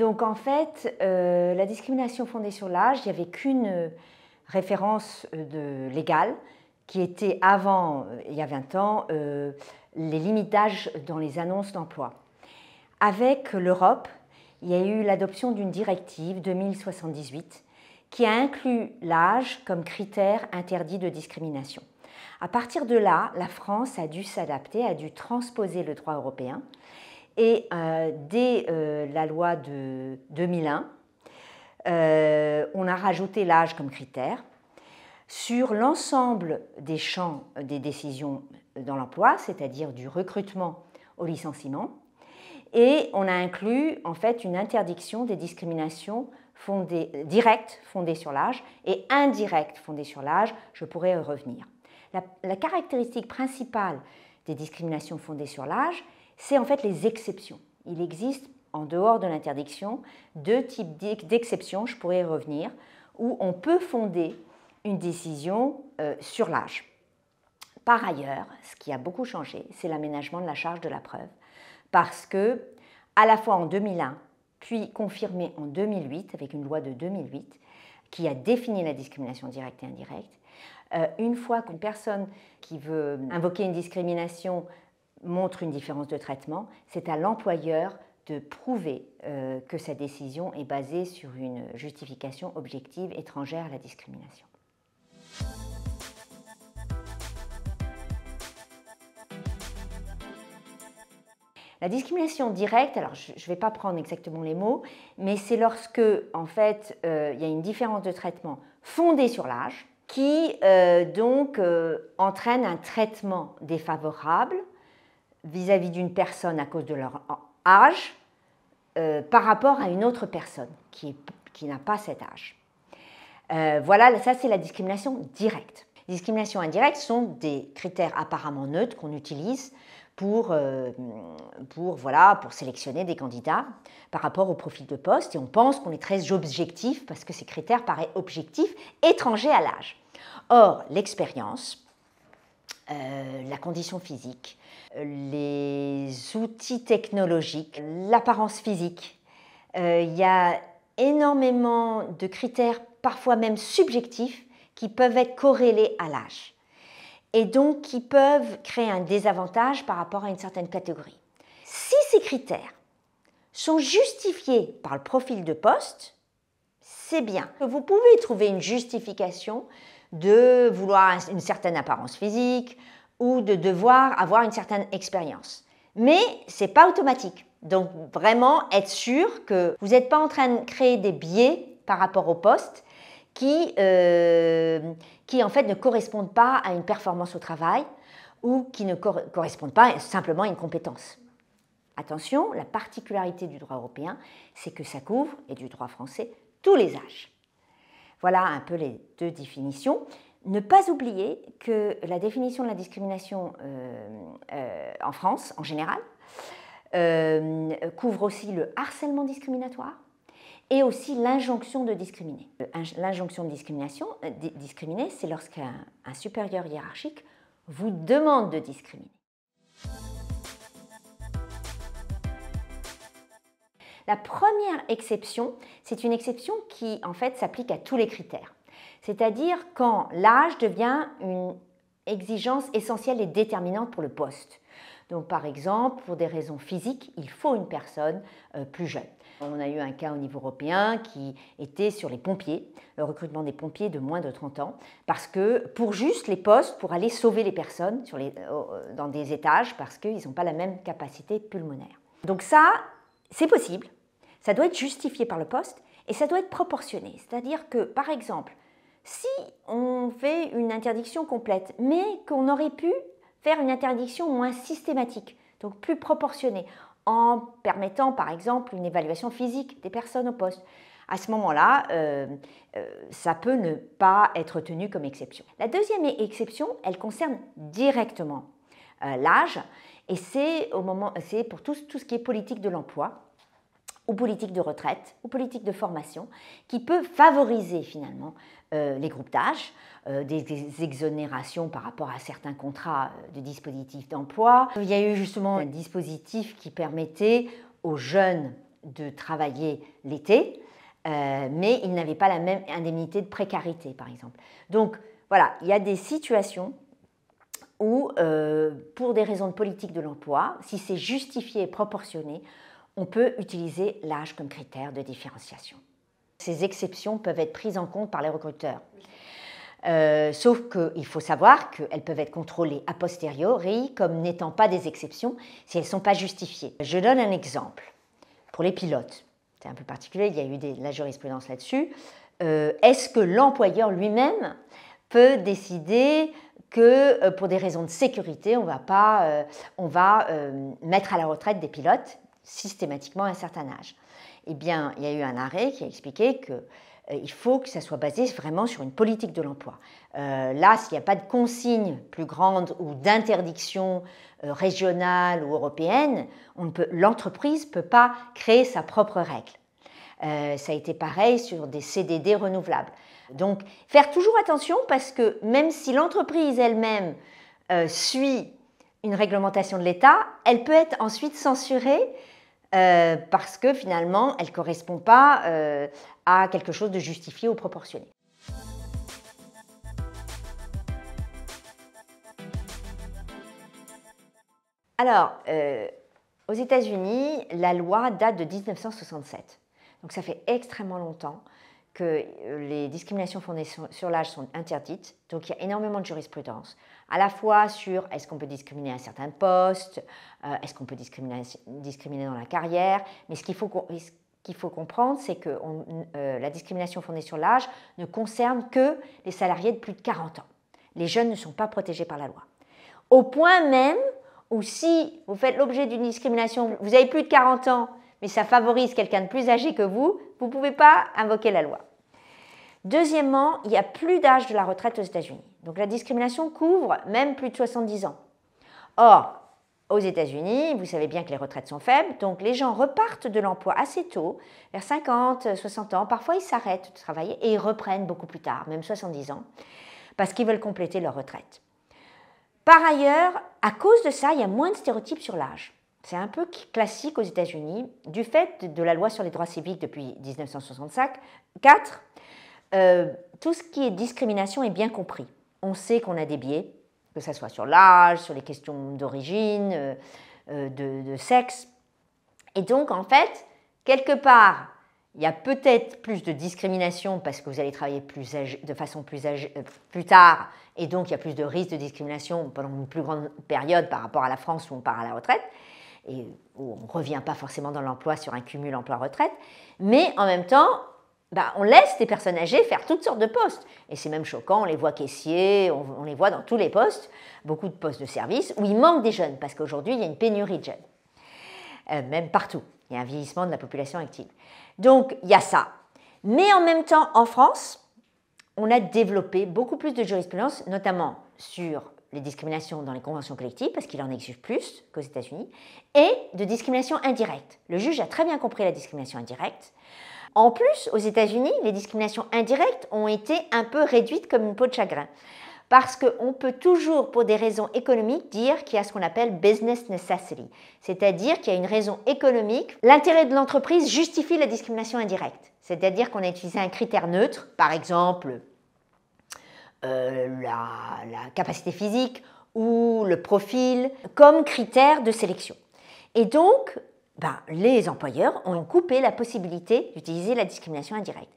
Donc en fait, euh, la discrimination fondée sur l'âge, il n'y avait qu'une euh, référence euh, légale qui était avant, il y a 20 ans, les limitages dans les annonces d'emploi. Avec l'Europe, il y a eu l'adoption d'une directive 2078 qui a inclus l'âge comme critère interdit de discrimination. À partir de là, la France a dû s'adapter, a dû transposer le droit européen et euh, dès euh, la loi de 2001, euh, on a rajouté l'âge comme critère. Sur l'ensemble des champs des décisions dans l'emploi, c'est-à-dire du recrutement au licenciement, et on a inclus en fait une interdiction des discriminations fondées, directes fondées sur l'âge et indirectes fondées sur l'âge, je pourrais revenir. la, caractéristique principale des discriminations fondées sur l'âge, c'est en fait les exceptions. Il existe, en dehors de l'interdiction, deux types d'exceptions, je pourrais y revenir, où on peut fonder une décision euh, sur l'âge. Par ailleurs, ce qui a beaucoup changé, c'est l'aménagement de la charge de la preuve, parce que, à la fois en 2001, puis confirmé en 2008, avec une loi de 2008, qui a défini la discrimination directe et indirecte, euh, une fois qu'une personne qui veut invoquer une discrimination montre une différence de traitement, c'est à l'employeur de prouver euh, que sa décision est basée sur une justification objective étrangère à la discrimination. La discrimination directe, alors je ne vais pas prendre exactement les mots, mais c'est lorsque en fait euh, il y a une différence de traitement fondée sur l'âge qui euh, donc entraîne un traitement défavorable vis-à-vis d'une personne à cause de leur âge euh, par rapport à une autre personne qui, n'a pas cet âge. Euh, voilà, ça c'est la discrimination directe. Les discriminations indirectes sont des critères apparemment neutres qu'on utilise pour, euh, pour, voilà, pour sélectionner des candidats par rapport au profil de poste et on pense qu'on est très objectif parce que ces critères paraissent objectifs, étrangers à l'âge. Or, l'expérience, euh, la condition physique, euh, les outils technologiques, l'apparence physique. Euh, il y a énormément de critères, parfois même subjectifs, qui peuvent être corrélés à l'âge et donc qui peuvent créer un désavantage par rapport à une certaine catégorie. Si ces critères sont justifiés par le profil de poste, c'est bien. que Vous pouvez trouver une justification de vouloir une certaine apparence physique ou de devoir avoir une certaine expérience. Mais ce n'est pas automatique. Donc vraiment être sûr que vous n'êtes pas en train de créer des biais par rapport au poste euh, qui, en fait ne correspondent pas à une performance au travail ou qui ne correspondent pas simplement à une compétence. Attention, la particularité du droit européen, c'est que ça couvre, et du droit français, tous les âges. Voilà un peu les deux définitions. Ne pas oublier que la définition de la discrimination euh, euh, en France, en général, euh, couvre aussi le harcèlement discriminatoire et aussi l'injonction de discriminer. L'injonction de discrimination, discriminer, c'est lorsqu'un supérieur hiérarchique vous demande de discriminer. La première exception, c'est une exception qui en fait s'applique à tous les critères. C'est-à-dire quand l'âge devient une exigence essentielle et déterminante pour le poste. Donc par exemple, pour des raisons physiques, il faut une personne euh, plus jeune. On a eu un cas au niveau européen qui était sur les pompiers, le recrutement des pompiers de moins de 30 ans, parce que pour juste les postes, pour aller sauver les personnes euh, dans des étages, parce qu'ils n'ont pas la même capacité pulmonaire. Donc ça, c'est possible, ça doit être justifié par le poste et ça doit être proportionné. C'est-à-dire que, par exemple, si on fait une interdiction complète, mais qu'on aurait pu faire une interdiction moins systématique, donc plus proportionnée, en permettant par exemple une évaluation physique des personnes au poste. À ce moment-là, euh, euh, ça peut ne pas être tenu comme exception. La deuxième exception, elle concerne directement euh, l'âge, et c'est pour tout ce qui est politique de l'emploi aux politiques de retraite, aux politiques de formation, qui peut favoriser finalement euh, les groupes euh, d'âge, des, exonérations par rapport à certains contrats euh, de dispositifs d'emploi. Il y a eu justement un dispositif qui permettait aux jeunes de travailler l'été, mais ils n'avaient pas la même indemnité de précarité, par exemple. Donc voilà, il y a des situations où, pour des raisons de politique de l'emploi, si c'est justifié et proportionné, on peut utiliser l'âge comme critère de différenciation. Ces exceptions peuvent être prises en compte par les recruteurs. Euh, sauf qu'il faut savoir qu'elles peuvent être contrôlées a posteriori comme n'étant pas des exceptions si elles ne sont pas justifiées. Je donne un exemple pour les pilotes. C'est un peu particulier, il y a eu de la jurisprudence là-dessus. Euh, est-ce que l'employeur lui-même peut décider que euh, pour des raisons de sécurité, on va, pas, on va mettre à la retraite des pilotes systématiquement à un certain âge. Eh bien, il y a eu un arrêt qui a expliqué que euh, il faut que ça soit basé vraiment sur une politique de l'emploi. Euh, là, s'il n'y a pas de consigne plus grande ou d'interdiction euh, régionale ou européenne, l'entreprise ne peut pas créer sa propre règle. ça a été pareil sur des CDD renouvelables. Donc, faire toujours attention parce que même si l'entreprise elle-même suit une réglementation de l'État, elle peut être ensuite censurée euh, parce que finalement, elle ne correspond pas euh, à quelque chose de justifié ou proportionné. Alors, euh, aux États-Unis, la loi date de 1967. Donc ça fait extrêmement longtemps que euh, les discriminations fondées sur l'âge sont interdites. Donc il y a énormément de jurisprudence, à la fois sur est-ce qu'on peut discriminer à certains postes, euh, est-ce qu'on peut discriminer, dans la carrière, mais ce qu'il faut, comprendre, c'est que euh, la discrimination fondée sur l'âge ne concerne que les salariés de plus de 40 ans. Les jeunes ne sont pas protégés par la loi. Au point même où si vous faites l'objet d'une discrimination, vous avez plus de 40 ans, mais ça favorise quelqu'un de plus âgé que vous, vous ne pouvez pas invoquer la loi. Deuxièmement, il n'y a plus d'âge de la retraite aux États-Unis. Donc la discrimination couvre même plus de 70 ans. Or, aux États-Unis, vous savez bien que les retraites sont faibles, donc les gens repartent de l'emploi assez tôt, vers 50, 60 ans. Parfois, ils s'arrêtent de travailler et ils reprennent beaucoup plus tard, même 70 ans, parce qu'ils veulent compléter leur retraite. Par ailleurs, à cause de ça, il y a moins de stéréotypes sur l'âge c'est un peu classique aux États-Unis, du fait de la loi sur les droits civiques depuis 1964, euh, tout ce qui est discrimination est bien compris. On sait qu'on a des biais, que ce soit sur l'âge, sur les questions d'origine, euh, euh, de, sexe. Et donc, en fait, quelque part, il y a peut-être plus de discrimination parce que vous allez travailler plus de façon plus, âgée euh, plus tard, et donc il y a plus de risques de discrimination pendant une plus grande période par rapport à la France où on part à la retraite et où on ne revient pas forcément dans l'emploi sur un cumul emploi-retraite, mais en même temps, bah, on laisse des personnes âgées faire toutes sortes de postes. Et c'est même choquant, on les voit caissiers, on, les voit dans tous les postes, beaucoup de postes de service, où il manque des jeunes, parce qu'aujourd'hui, il y a une pénurie de jeunes. Euh, même partout, il y a un vieillissement de la population active. Donc, il y a ça. Mais en même temps, en France, on a développé beaucoup plus de jurisprudence, notamment sur les discriminations dans les conventions collectives, parce qu'il en exige plus qu'aux États-Unis, et de discrimination indirecte. Le juge a très bien compris la discrimination indirecte. En plus, aux États-Unis, les discriminations indirectes ont été un peu réduites comme une peau de chagrin. Parce qu'on peut toujours, pour des raisons économiques, dire qu'il y a ce qu'on appelle business necessity, c'est-à-dire qu'il y a une raison économique. L'intérêt de l'entreprise justifie la discrimination indirecte, c'est-à-dire qu'on a utilisé un critère neutre, par exemple euh, la, la capacité physique ou le profil comme critère de sélection. Et donc, ben, les employeurs ont coupé la possibilité d'utiliser la discrimination indirecte.